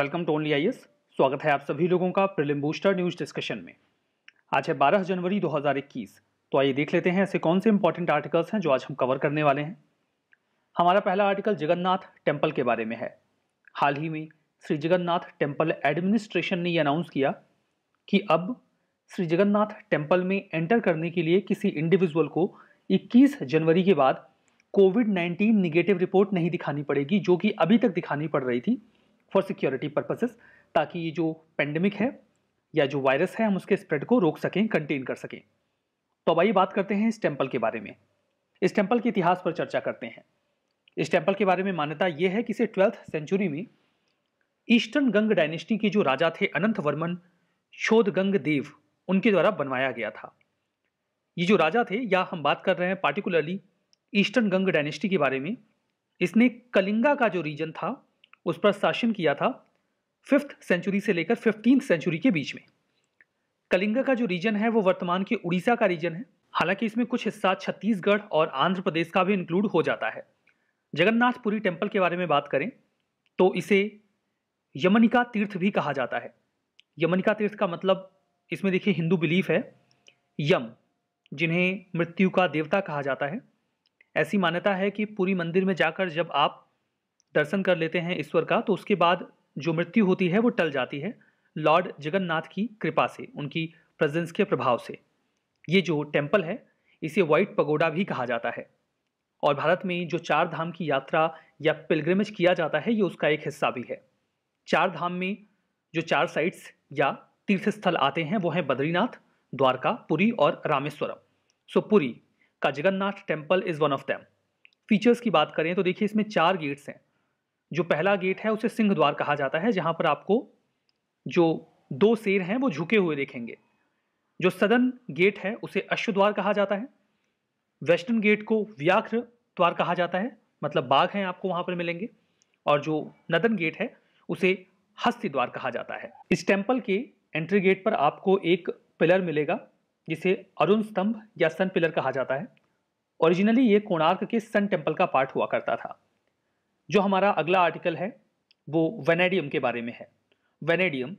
welcome to only I स्वागत है आप सभी लोगों का प्रिलिम बूस्टर न्यूज डिस्कशन में आज है 12 जनवरी 2021 तो आइए देख लेते हैं ऐसे कौन से इंपॉर्टेंट आर्टिकल्स हैं जो आज हम कवर करने वाले हैं हमारा पहला आर्टिकल जगन्नाथ टेम्पल के बारे में है हाल ही में श्री जगन्नाथ टेम्पल एडमिनिस्ट्रेशन ने यह अनाउंस किया कि अब श्री जगन्नाथ टेम्पल में एंटर करने के लिए किसी इंडिविजुअल को 21 जनवरी के बाद कोविड 19 निगेटिव रिपोर्ट नहीं दिखानी पड़ेगी जो कि अभी तक दिखानी पड़ रही थी फॉर सिक्योरिटी पर्पजेस ताकि ये जो पेंडेमिक है या जो वायरस है हम उसके स्प्रेड को रोक सकें कंटेन कर सकें तो अब आइए बात करते हैं इस टेम्पल के बारे में इस टेम्पल के इतिहास पर चर्चा करते हैं इस टेम्पल के बारे में मान्यता ये है कि इसे ट्वेल्थ सेंचुरी में ईस्टर्न गंग डायनेस्टी के जो राजा थे अनंत वर्मन शोध गंग देव उनके द्वारा बनवाया गया था ये जो राजा थे या हम बात कर रहे हैं पार्टिकुलरली ईस्टर्न गंग डायनेस्टी के बारे में इसने कलिंगा का जो रीजन था उस पर शासन किया था फिफ्थ सेंचुरी से लेकर फिफ्टीन सेंचुरी के बीच में कलिंगा का जो रीजन है वो वर्तमान के उड़ीसा का रीजन है हालांकि इसमें कुछ हिस्सा छत्तीसगढ़ और आंध्र प्रदेश का भी इंक्लूड हो जाता है जगन्नाथपुरी टेम्पल के बारे में बात करें तो इसे यमनिका तीर्थ भी कहा जाता है यमनिका तीर्थ का मतलब इसमें देखिए हिंदू बिलीफ है यम जिन्हें मृत्यु का देवता कहा जाता है ऐसी मान्यता है कि पूरी मंदिर में जाकर जब आप दर्शन कर लेते हैं ईश्वर का तो उसके बाद जो मृत्यु होती है वो टल जाती है लॉर्ड जगन्नाथ की कृपा से उनकी प्रेजेंस के प्रभाव से ये जो टेम्पल है इसे वाइट पगोडा भी कहा जाता है और भारत में जो चार धाम की यात्रा या पिलग्रमेज किया जाता है ये उसका एक हिस्सा भी है चार धाम में जो चार साइट्स या तीर्थस्थल आते हैं वो हैं बद्रीनाथ द्वारका पुरी और रामेश्वरम सो पुरी का Jagannath temple is one of them features की बात करें तो देखिए इसमें चार गेट्स हैं जो पहला गेट है उसे सिंह द्वार कहा जाता है जहां पर आपको जो दो शेर हैं वो झुके हुए देखेंगे जो सदन गेट है उसे अश्व द्वार कहा जाता है वेस्टर्न गेट को व्याघ्र द्वार कहा जाता है मतलब बाघ हैं आपको वहां पर मिलेंगे और जो नदन गेट है उसे हस्ती द्वार कहा जाता है इस टेम्पल के एंट्री गेट पर आपको एक पिलर मिलेगा जिसे अरुण स्तंभ या सन पिलर कहा जाता है ओरिजिनली ये कोणार्क के सन टेम्पल का पार्ट हुआ करता था जो हमारा अगला आर्टिकल है वो वेनेडियम के बारे में है वेनेडियम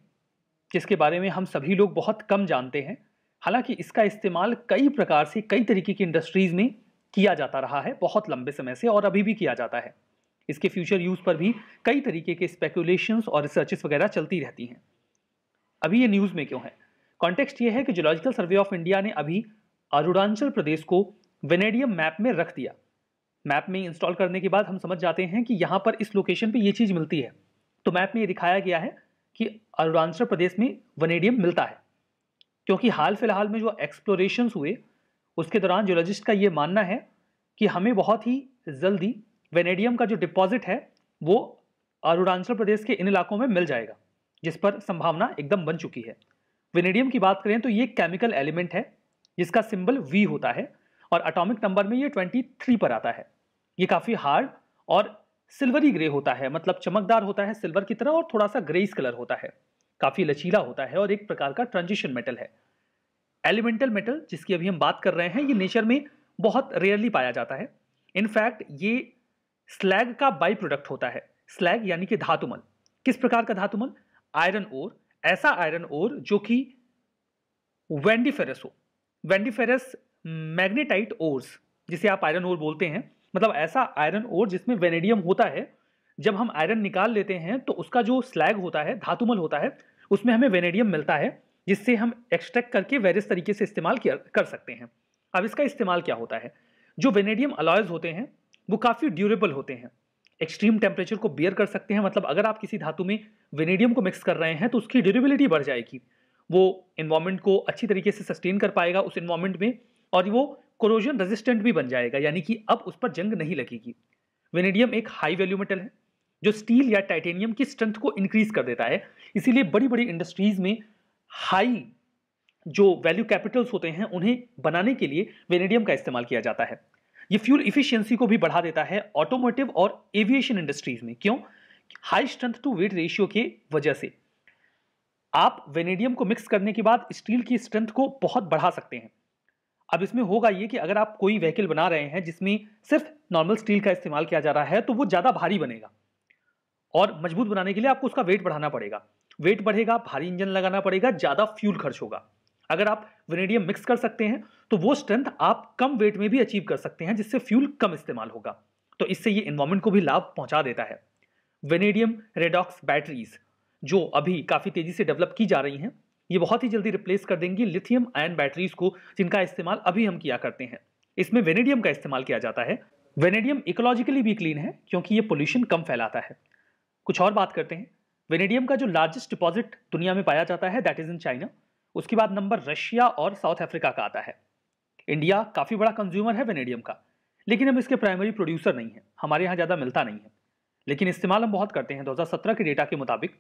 जिसके बारे में हम सभी लोग बहुत कम जानते हैं हालांकि इसका इस्तेमाल कई प्रकार से कई तरीके की इंडस्ट्रीज़ में किया जाता रहा है बहुत लंबे समय से और अभी भी किया जाता है इसके फ्यूचर यूज़ पर भी कई तरीके के स्पेकुलेशंस और रिसर्चेस वगैरह चलती रहती हैं अभी ये न्यूज़ में क्यों है कॉन्टेक्स्ट ये है कि जोलॉजिकल सर्वे ऑफ इंडिया ने अभी अरुणाचल प्रदेश को वेनेडियम मैप में रख दिया मैप में इंस्टॉल करने के बाद हम समझ जाते हैं कि यहाँ पर इस लोकेशन पे ये चीज़ मिलती है तो मैप में ये दिखाया गया है कि अरुणाचल प्रदेश में वनेडियम मिलता है क्योंकि हाल फिलहाल में जो एक्सप्लोरेशन हुए उसके दौरान जोलॉजिस्ट का ये मानना है कि हमें बहुत ही जल्दी वेनेडियम का जो डिपॉजिट है वो अरुणाचल प्रदेश के इन इलाकों में मिल जाएगा जिस पर संभावना एकदम बन चुकी है वेनेडियम की बात करें तो ये केमिकल एलिमेंट है जिसका सिंबल वी होता है और अटोमिक नंबर में ये 23 पर आता है ये काफ़ी हार्ड और सिल्वरी ग्रे होता है मतलब चमकदार होता है सिल्वर की तरह और थोड़ा सा ग्रेस कलर होता है काफ़ी लचीला होता है और एक प्रकार का ट्रांजिशन मेटल है एलिमेंटल मेटल जिसकी अभी हम बात कर रहे हैं ये नेचर में बहुत रेयरली पाया जाता है इनफैक्ट ये स्लैग का बाई प्रोडक्ट होता है स्लैग यानी कि धातुमल किस प्रकार का धातुमल आयरन ओर ऐसा आयरन ओर जो कि वेंडीफेरस हो वेंडिफेरस मैग्नेटाइट ओर्स जिसे आप आयरन ओर बोलते हैं मतलब ऐसा आयरन ओर जिसमें वेनेडियम होता है जब हम आयरन निकाल लेते हैं तो उसका जो स्लैग होता है धातुमल होता है उसमें हमें वेनेडियम मिलता है जिससे हम एक्सट्रैक्ट करके वेरियस तरीके से इस्तेमाल कर सकते हैं अब इसका इस्तेमाल क्या होता है जो वेनेडियम अलॉयज होते हैं वो काफ़ी ड्यूरेबल होते हैं एक्सट्रीम टेम्परेचर को बियर कर सकते हैं मतलब अगर आप किसी धातु में वेनेडियम को मिक्स कर रहे हैं तो उसकी ड्यूरेबिलिटी बढ़ जाएगी वो इन्वामेंट को अच्छी तरीके से सस्टेन कर पाएगा उस इन्वामेंट में और वो कोरोजन रेजिस्टेंट भी बन जाएगा यानी कि अब उस पर जंग नहीं लगेगी वेनेडियम एक हाई वैल्यू मेटल है जो स्टील या टाइटेनियम की स्ट्रेंथ को इंक्रीज कर देता है इसीलिए बड़ी बड़ी इंडस्ट्रीज में हाई जो वैल्यू कैपिटल्स होते हैं उन्हें बनाने के लिए वेनेडियम का इस्तेमाल किया जाता है ये फ्यूल इफिशियंसी को भी बढ़ा देता है ऑटोमोटिव और एविएशन इंडस्ट्रीज में क्यों high strength to weight ratio के वजह से आप वेनेडियम को मिक्स करने के बाद स्टील की स्ट्रेंथ को बहुत बढ़ा सकते हैं अब इसमें होगा ये कि अगर आप कोई व्हीकल बना रहे हैं जिसमें सिर्फ नॉर्मल स्टील का इस्तेमाल किया जा रहा है तो वो ज़्यादा भारी बनेगा और मजबूत बनाने के लिए आपको उसका वेट बढ़ाना पड़ेगा वेट बढ़ेगा भारी इंजन लगाना पड़ेगा ज़्यादा फ्यूल खर्च होगा अगर आप वेनेडियम मिक्स कर सकते हैं तो वो स्ट्रेंथ आप कम वेट में भी अचीव कर सकते हैं जिससे फ्यूल कम इस्तेमाल होगा तो इससे ये इन्वायरमेंट को भी लाभ पहुंचा देता है वेनेडियम रेडॉक्स बैटरीज जो अभी काफ़ी तेज़ी से डेवलप की जा रही हैं ये बहुत ही जल्दी रिप्लेस कर देंगी लिथियम आयन बैटरीज को जिनका इस्तेमाल अभी हम किया करते हैं इसमें वेनेडियम का इस्तेमाल किया जाता है वेनेडियम इकोलॉजिकली भी क्लीन है क्योंकि ये पोल्यूशन कम फैलाता है कुछ और बात करते हैं वेनेडियम का जो लार्जेस्ट डिपॉजिट दुनिया में पाया जाता है दैट इज़ इन चाइना उसके बाद नंबर रशिया और साउथ अफ्रीका का आता है इंडिया काफ़ी बड़ा कंज्यूमर है वेनेडियम का लेकिन हम इसके प्राइमरी प्रोड्यूसर नहीं है हमारे यहाँ ज़्यादा मिलता नहीं है लेकिन इस्तेमाल हम बहुत करते हैं 2017 के डेटा के मुताबिक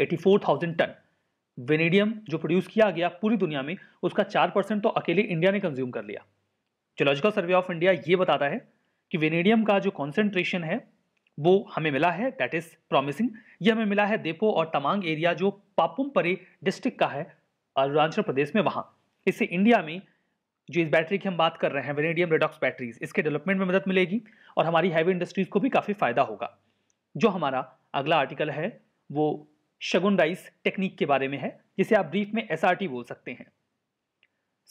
84,000 टन वेनेडियम जो प्रोड्यूस किया गया पूरी दुनिया में उसका चार परसेंट तो अकेले इंडिया ने कंज्यूम कर लिया जोलॉजिकल सर्वे ऑफ इंडिया ये बताता है कि वेनेडियम का जो कॉन्सेंट्रेशन है वो हमें मिला है दैट इज प्रॉमिसिंग ये हमें मिला है देपो और तमांग एरिया जो पापुम परे डिस्ट्रिक्ट का है अरुणाचल प्रदेश में वहाँ इससे इंडिया में जो इस बैटरी की हम बात कर रहे हैं वेनेडियम रेडॉक्स बैटरीज इसके डेवलपमेंट में मदद मिलेगी और हमारी हैवी इंडस्ट्रीज को भी काफ़ी फायदा होगा जो हमारा अगला आर्टिकल है वो शगुन राइस टेक्निक के बारे में है जिसे आप ब्रीफ में एस बोल सकते हैं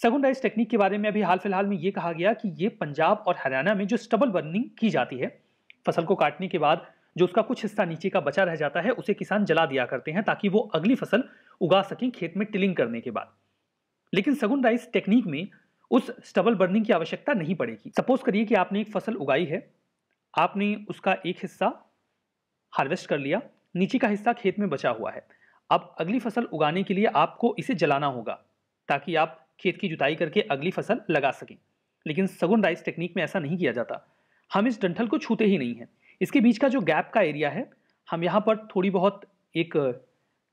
सगुन राइस टेक्निक के बारे में अभी हाल फिलहाल में ये कहा गया कि ये पंजाब और हरियाणा में जो स्टबल बर्निंग की जाती है फसल को काटने के बाद जो उसका कुछ हिस्सा नीचे का बचा रह जाता है उसे किसान जला दिया करते हैं ताकि वो अगली फसल उगा सकें खेत में टिलिंग करने के बाद लेकिन सगुन राइस टेक्निक में उस स्टबल बर्निंग की आवश्यकता नहीं पड़ेगी सपोज करिए कि आपने एक फसल उगाई है आपने उसका एक हिस्सा हार्वेस्ट कर लिया नीचे का हिस्सा खेत में बचा हुआ है अब अगली फसल उगाने के लिए आपको इसे जलाना होगा ताकि आप खेत की जुताई करके अगली फसल लगा सकें लेकिन सगुन राइस टेक्निक में ऐसा नहीं किया जाता हम इस डंठल को छूते ही नहीं हैं इसके बीच का जो गैप का एरिया है हम यहाँ पर थोड़ी बहुत एक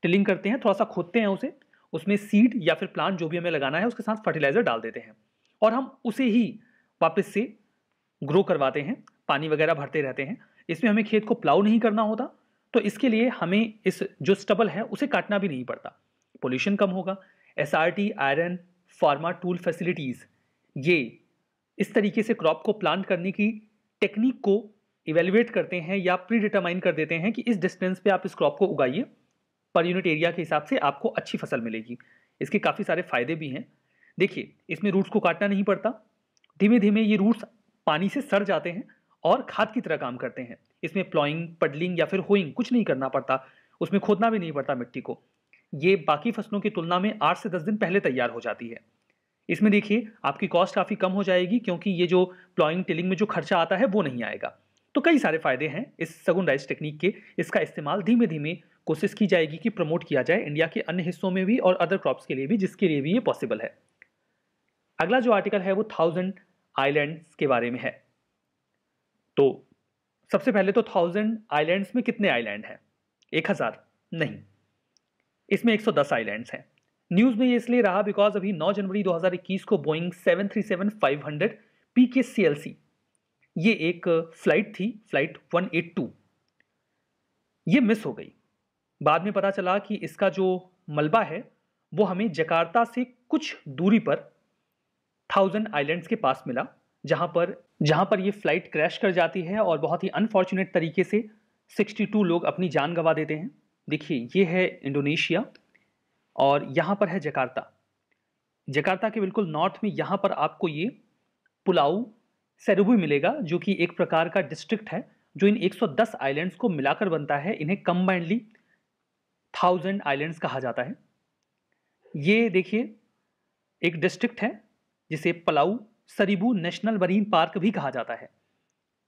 टिलिंग करते हैं थोड़ा सा खोदते हैं उसे उसमें सीड या फिर प्लांट जो भी हमें लगाना है उसके साथ फर्टिलाइज़र डाल देते हैं और हम उसे ही वापस से ग्रो करवाते हैं पानी वगैरह भरते रहते हैं इसमें हमें खेत को प्लाउ नहीं करना होता तो इसके लिए हमें इस जो स्टबल है उसे काटना भी नहीं पड़ता पोल्यूशन कम होगा एस आयरन फार्मा टूल फैसिलिटीज़ ये इस तरीके से क्रॉप को प्लांट करने की टेक्निक को इवेल्युएट करते हैं या प्री डिटरमाइन कर देते हैं कि इस डिस्टेंस पे आप इस क्रॉप को उगाइए पर यूनिट एरिया के हिसाब से आपको अच्छी फसल मिलेगी इसके काफ़ी सारे फायदे भी हैं देखिए इसमें रूट्स को काटना नहीं पड़ता धीमे धीमे ये रूट्स पानी से सड़ जाते हैं और खाद की तरह काम करते हैं इसमें प्लॉइंग पडलिंग या फिर होइंग कुछ नहीं करना पड़ता उसमें खोदना भी नहीं पड़ता मिट्टी को ये बाकी फसलों की तुलना में आठ से दस दिन पहले तैयार हो जाती है इसमें देखिए आपकी कॉस्ट काफ़ी कम हो जाएगी क्योंकि ये जो प्लॉइंग टिलिंग में जो खर्चा आता है वो नहीं आएगा तो कई सारे फायदे हैं इस सगुन राइस टेक्निक के इसका इस्तेमाल धीमे धीमे कोशिश की जाएगी कि प्रमोट किया जाए इंडिया के अन्य हिस्सों में भी और अदर क्रॉप्स के लिए भी जिसके लिए भी ये पॉसिबल है अगला जो आर्टिकल है वो थाउजेंड आइलैंड्स के बारे में है तो सबसे पहले तो थाउजेंड आइलैंड्स में कितने आइलैंड हैं एक हज़ार नहीं इसमें एक सौ दस आइलैंड्स हैं न्यूज़ में ये इसलिए रहा बिकॉज अभी नौ जनवरी 2021 को Boeing seven seven three five hundred P K C L C ये एक फ्लाइट थी फ्लाइट वन एट टू ये मिस हो गई बाद में पता चला कि इसका जो मलबा है वो हमें जकार्ता से कुछ दूरी पर थाउजेंड आइलैंड्स के पास मिला जहाँ पर जहां पर ये फ्लाइट क्रैश कर जाती है और बहुत ही अनफॉर्चुनेट तरीके से 62 लोग अपनी जान गंवा देते हैं देखिए ये है इंडोनेशिया और यहाँ पर है जकार्ता जकार्ता के बिल्कुल नॉर्थ में यहाँ पर आपको ये पुलाऊ सेरुबू मिलेगा जो कि एक प्रकार का डिस्ट्रिक्ट है जो इन 110 आइलैंड्स को मिलाकर बनता है इन्हें कम्बाइंडली थाउजेंड आइलैंड्स कहा जाता है ये देखिए एक डिस्ट्रिक्ट है जिसे Pulau Seribu national marine park भी कहा जाता है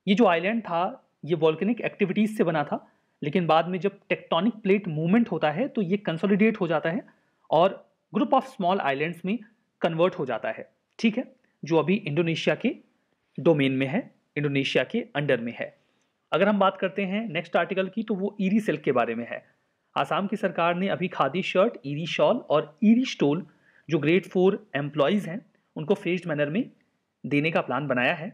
ये जो आइलैंड था ये वॉल्केनिक एक्टिविटीज़ से बना था लेकिन बाद में जब टेक्टोनिक प्लेट मूवमेंट होता है तो ये कंसोलिडेट हो जाता है और ग्रुप ऑफ स्मॉल आइलैंड्स में कन्वर्ट हो जाता है ठीक है जो अभी इंडोनेशिया के डोमेन में है इंडोनेशिया के अंडर में है अगर हम बात करते हैं नेक्स्ट आर्टिकल की तो वो ईरी सिल्क के बारे में है आसाम की सरकार ने अभी खादी शर्ट ईरी शॉल और ईरी स्टोल जो ग्रेड फोर एम्प्लॉयज़ हैं उनको फेस्ड मैनर में देने का प्लान बनाया है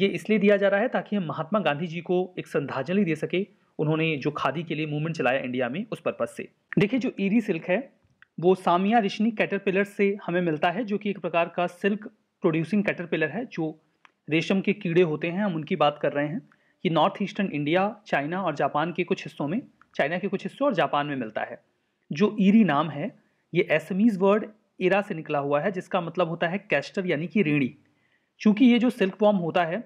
ये इसलिए दिया जा रहा है ताकि हम महात्मा गांधी जी को एक श्रद्धांजलि दे सके उन्होंने जो खादी के लिए मूवमेंट चलाया इंडिया में उस पर्पज़ से देखिए जो ईरी सिल्क है वो सामिया रिशनी कैटरपिलर से हमें मिलता है जो कि एक प्रकार का सिल्क प्रोड्यूसिंग कैटरपिलर है जो रेशम के कीड़े होते हैं हम उनकी बात कर रहे हैं ये नॉर्थ ईस्टर्न इंडिया चाइना और जापान के कुछ हिस्सों में चाइना के कुछ हिस्सों और जापान में मिलता है जो ईरी नाम है ये एसमीज़ वर्ड इरा से निकला हुआ है जिसका मतलब होता है कैस्टर यानी कि रेणी चूंकि ये जो सिल्क वॉर्म होता है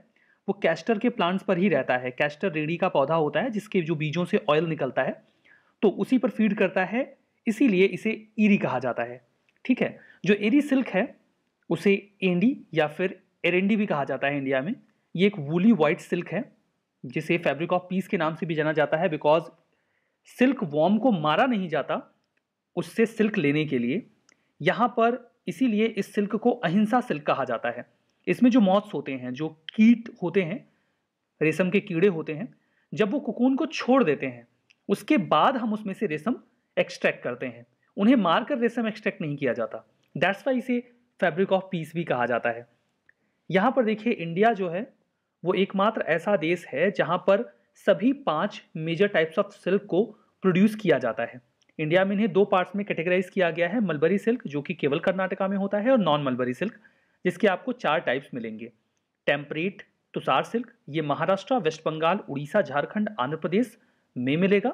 वो कैस्टर के प्लांट्स पर ही रहता है कैस्टर रेडी का पौधा होता है जिसके जो बीजों से ऑयल निकलता है तो उसी पर फीड करता है इसीलिए इसे ईरी कहा जाता है ठीक है जो एरी सिल्क है उसे एंडी या फिर एरेंडी भी कहा जाता है इंडिया में ये एक वूली वाइट सिल्क है जिसे फैब्रिक ऑफ पीस के नाम से भी जाना जाता है बिकॉज सिल्क वॉम को मारा नहीं जाता उससे सिल्क लेने के लिए यहाँ पर इसीलिए इस सिल्क को अहिंसा सिल्क कहा जाता है इसमें जो मॉथ्स होते हैं जो कीट होते हैं रेशम के कीड़े होते हैं जब वो कुकून को छोड़ देते हैं उसके बाद हम उसमें से रेशम एक्सट्रैक्ट करते हैं उन्हें मारकर रेशम एक्सट्रैक्ट नहीं किया जाता दैट्स वाई इसे फैब्रिक ऑफ पीस भी कहा जाता है यहाँ पर देखिए इंडिया जो है वो एकमात्र ऐसा देश है जहाँ पर सभी पांच मेजर टाइप्स ऑफ सिल्क को प्रोड्यूस किया जाता है इंडिया में इन्हें दो पार्ट्स में कैटेगराइज किया गया है मलबरी सिल्क जो कि केवल कर्नाटका में होता है और नॉन मलबरी सिल्क जिसके आपको चार टाइप्स मिलेंगे टेम्परेट तुषार सिल्क ये महाराष्ट्र वेस्ट बंगाल उड़ीसा झारखंड आंध्र प्रदेश में मिलेगा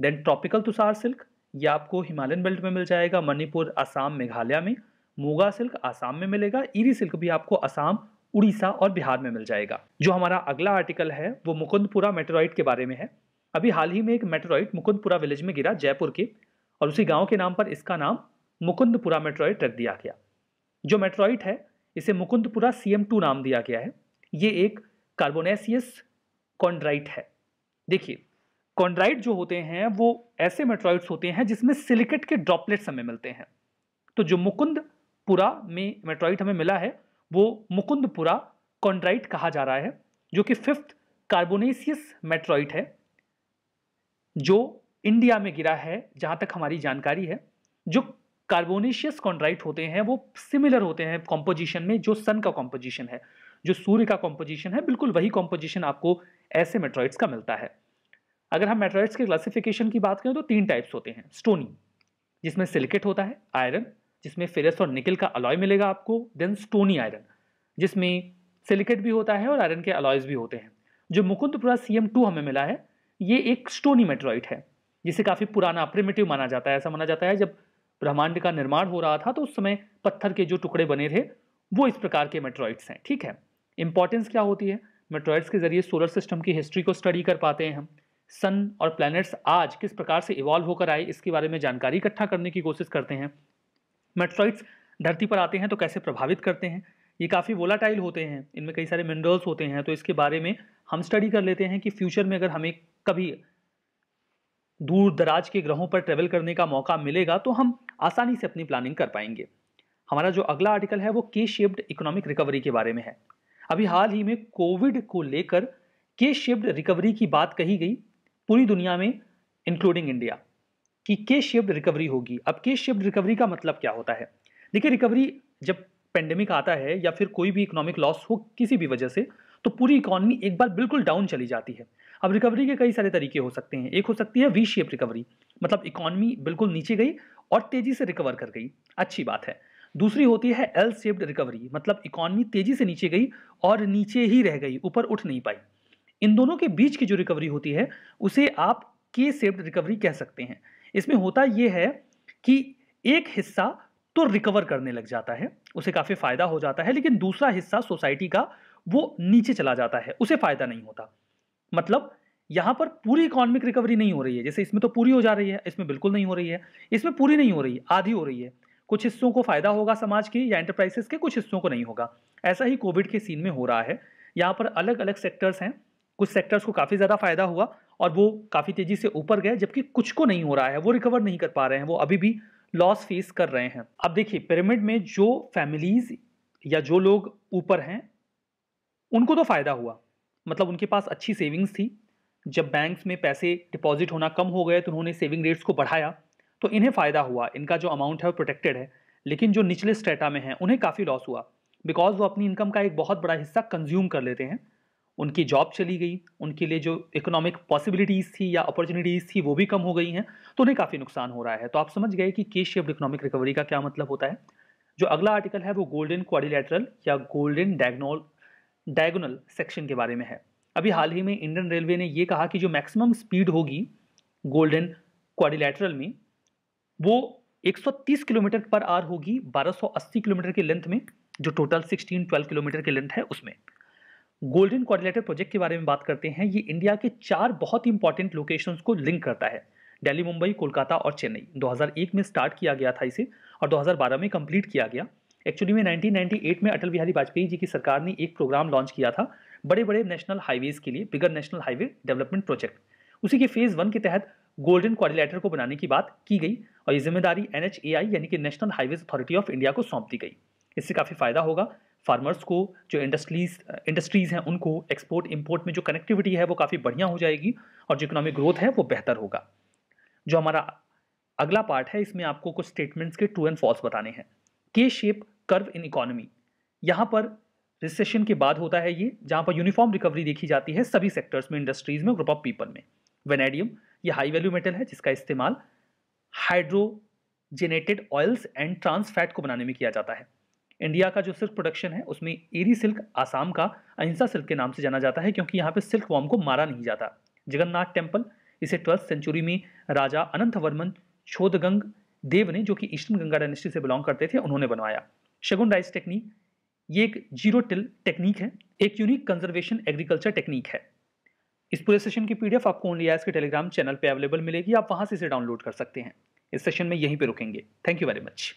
देन ट्रॉपिकल तुषार सिल्क ये आपको हिमालयन बेल्ट में मिल जाएगा मणिपुर आसाम मेघालय में मूगा सिल्क आसाम में मिलेगा ईरी सिल्क भी आपको आसाम उड़ीसा और बिहार में मिल जाएगा जो हमारा अगला आर्टिकल है वो मुकुंदपुरा मेटेराइट के बारे में है अभी हाल ही में एक मेट्रोइट मुकुंदपुरा विलेज में गिरा जयपुर के और उसी गांव के नाम पर इसका नाम मुकुंदपुरा मेट्रॉइड रख दिया गया जो मेट्रॉइड है इसे मुकुंदपुरा सी नाम दिया गया है ये एक कार्बोनेसियस कॉन्ड्राइट है देखिए कॉन्ड्राइट जो होते हैं वो ऐसे मेट्रॉइड्स होते हैं जिसमें सिलिकेट के ड्रॉपलेट्स हमें मिलते हैं तो जो मुकुंदपुरा में मेट्रॉइड हमें मिला है वो मुकुंदपुरा कॉन्ड्राइट कहा जा रहा है जो कि फिफ्थ कार्बोनेसियस मेट्रॉइड है जो इंडिया में गिरा है जहाँ तक हमारी जानकारी है जो कार्बोनेशियस कॉन्ड्राइट होते हैं वो सिमिलर होते हैं कॉम्पोजिशन में जो सन का कॉम्पोजिशन है जो सूर्य का कॉम्पोजिशन है बिल्कुल वही कॉम्पोजिशन आपको ऐसे मेट्रॉइड्स का मिलता है अगर हम मेट्रॉइड्स के क्लासिफिकेशन की बात करें तो तीन टाइप्स होते हैं स्टोनी जिसमें सिलिकेट होता है आयरन जिसमें फेरस और निकल का अलॉय मिलेगा आपको देन स्टोनी आयरन जिसमें सिलिकेट भी होता है और आयरन के अलॉयज भी होते हैं जो मुकुंदपुरा सी एम टू हमें मिला है ये एक स्टोनी मेट्रॉइड है जिसे काफ़ी पुराना प्रिमेटिव माना जाता है ऐसा माना जाता है जब ब्रह्मांड का निर्माण हो रहा था तो उस समय पत्थर के जो टुकड़े बने थे वो इस प्रकार के मेट्रॉइड्स हैं ठीक है इंपॉर्टेंस क्या होती है मेट्रॉइड्स के जरिए सोलर सिस्टम की हिस्ट्री को स्टडी कर पाते हैं हम सन और प्लैनेट्स आज किस प्रकार से इवॉल्व होकर आए इसके बारे में जानकारी इकट्ठा करने की कोशिश करते हैं मेट्रॉइड्स धरती पर आते हैं तो कैसे प्रभावित करते हैं ये काफ़ी वोलाटाइल होते हैं इनमें कई सारे मिनरल्स होते हैं तो इसके बारे में हम स्टडी कर लेते हैं कि फ्यूचर में अगर हमें कभी दूर दराज के ग्रहों पर ट्रेवल करने का मौका मिलेगा तो हम आसानी से अपनी प्लानिंग कर पाएंगे हमारा जो अगला आर्टिकल है वो के शेप्ड इकोनॉमिक रिकवरी के बारे में है अभी हाल ही में कोविड को लेकर के शेप्ड रिकवरी की बात कही गई पूरी दुनिया में इंक्लूडिंग इंडिया कि के शेप्ड रिकवरी होगी अब के शेप्ड रिकवरी का मतलब क्या होता है देखिए रिकवरी जब पेंडेमिक आता है या फिर कोई भी इकोनॉमिक लॉस हो किसी भी वजह से तो पूरी इकोनॉमी एक बार बिल्कुल डाउन चली जाती है अब रिकवरी के कई सारे तरीके हो सकते हैं एक हो सकती है वी शेप रिकवरी मतलब इकोनॉमी बिल्कुल नीचे गई और तेज़ी से रिकवर कर गई अच्छी बात है दूसरी होती है एल शेप्ड रिकवरी मतलब इकोनॉमी तेज़ी से नीचे गई और नीचे ही रह गई ऊपर उठ नहीं पाई इन दोनों के बीच की जो रिकवरी होती है उसे आप के सेप्ड रिकवरी कह सकते हैं इसमें होता यह है कि एक हिस्सा तो रिकवर करने लग जाता है उसे काफ़ी फ़ायदा हो जाता है लेकिन दूसरा हिस्सा सोसाइटी का वो नीचे चला जाता है उसे फ़ायदा नहीं होता मतलब यहां पर पूरी इकोनॉमिक रिकवरी नहीं हो रही है जैसे इसमें तो पूरी हो जा रही है इसमें बिल्कुल नहीं हो रही है इसमें पूरी नहीं हो रही है आधी हो रही है कुछ हिस्सों को फायदा होगा समाज की या एंटरप्राइजेस के कुछ हिस्सों को नहीं होगा ऐसा ही कोविड के सीन में हो रहा है यहाँ पर अलग अलग सेक्टर्स हैं कुछ सेक्टर्स को काफ़ी ज़्यादा फायदा हुआ और वो काफ़ी तेज़ी से ऊपर गए जबकि कुछ को नहीं हो रहा है वो रिकवर नहीं कर पा रहे हैं वो अभी भी लॉस फेस कर रहे हैं अब देखिए पिरामिड में जो फैमिलीज़ या जो लोग ऊपर हैं उनको तो फ़ायदा हुआ मतलब उनके पास अच्छी सेविंग्स थी जब बैंक्स में पैसे डिपॉजिट होना कम हो गए तो उन्होंने सेविंग रेट्स को बढ़ाया तो इन्हें फ़ायदा हुआ इनका जो अमाउंट है वो प्रोटेक्टेड है लेकिन जो निचले स्टेटा में हैं उन्हें काफ़ी लॉस हुआ बिकॉज वो अपनी इनकम का एक बहुत बड़ा हिस्सा कंज्यूम कर लेते हैं उनकी जॉब चली गई उनके लिए जो इकोनॉमिक पॉसिबिलिटीज़ थी या अपॉर्चुनिटीज़ थी वो भी कम हो गई हैं तो उन्हें काफ़ी नुकसान हो रहा है तो आप समझ गए कि के शेप्ड इकोनॉमिक रिकवरी का क्या मतलब होता है जो अगला आर्टिकल है वो गोल्डन क्वारिलेटरल या गोल्डन डायग्नोल डायगोनल सेक्शन के बारे में है अभी हाल ही में इंडियन रेलवे ने ये कहा कि जो मैक्सिमम स्पीड होगी गोल्डन क्वारिलेटरल में वो 130 किलोमीटर पर आर होगी 1280 किलोमीटर की लेंथ में जो टोटल 12 किलोमीटर की लेंथ है उसमें गोल्डन क्वारिलेटर प्रोजेक्ट के बारे में बात करते हैं ये इंडिया के चार बहुत ही इंपॉर्टेंट लोकेशंस को लिंक करता है दिल्ली मुंबई कोलकाता और चेन्नई 2001 में स्टार्ट किया गया था इसे और 2012 में कंप्लीट किया गया एक्चुअली में 1998 में अटल बिहारी वाजपेयी जी की सरकार ने एक प्रोग्राम लॉन्च किया था बड़े बड़े नेशनल हाईवेज के लिए bigger national highway development project उसी के फेज़ वन के तहत गोल्डन क्वारिलेटर को बनाने की बात की गई और ये जिम्मेदारी एन यानी कि national highways authority of India को सौंप दी गई इससे काफ़ी फ़ायदा होगा फार्मर्स को जो इंडस्ट्रीज इंडस्ट्रीज़ हैं उनको एक्सपोर्ट इम्पोर्ट में जो कनेक्टिविटी है वो काफ़ी बढ़िया हो जाएगी और जो इकोनॉमिक ग्रोथ है वो बेहतर होगा जो हमारा अगला पार्ट है इसमें आपको कुछ स्टेटमेंट्स के ट्रू एंड फॉल्स बताने हैं के शेप कर्व इन इकोनॉमी यहाँ पर रिसेशन के बाद होता है ये जहाँ पर यूनिफॉर्म रिकवरी देखी जाती है सभी सेक्टर्स में इंडस्ट्रीज में ग्रुप ऑफ पीपल में वेनेडियम ये हाई वैल्यू मेटल है जिसका इस्तेमाल हाइड्रोजेनेटेड ऑयल्स एंड ट्रांसफैट को बनाने में किया जाता है इंडिया का जो सिल्क प्रोडक्शन है उसमें एरी सिल्क आसाम का अहिंसा सिल्क के नाम से जाना जाता है क्योंकि यहाँ पे सिल्क वॉम को मारा नहीं जाता जगन्नाथ टेम्पल इसे ट्वेल्थ सेंचुरी में राजा अनंत वर्मन छोदगंग देव ने जो कि ईस्टर्न गंगा डायनेस्टी से बिलोंग करते थे उन्होंने बनवाया शगुन राइस टेक्निक ये एक जीरो टिल टेक्निक है एक यूनिक कंजर्वेशन एग्रीकल्चर टेक्निक है इस पूरे सेशन की पीडीएफ आपको ओनली आज के टेलीग्राम चैनल पे अवेलेबल मिलेगी आप वहां से इसे डाउनलोड कर सकते हैं इस सेशन में यहीं पे रुकेंगे थैंक यू वेरी मच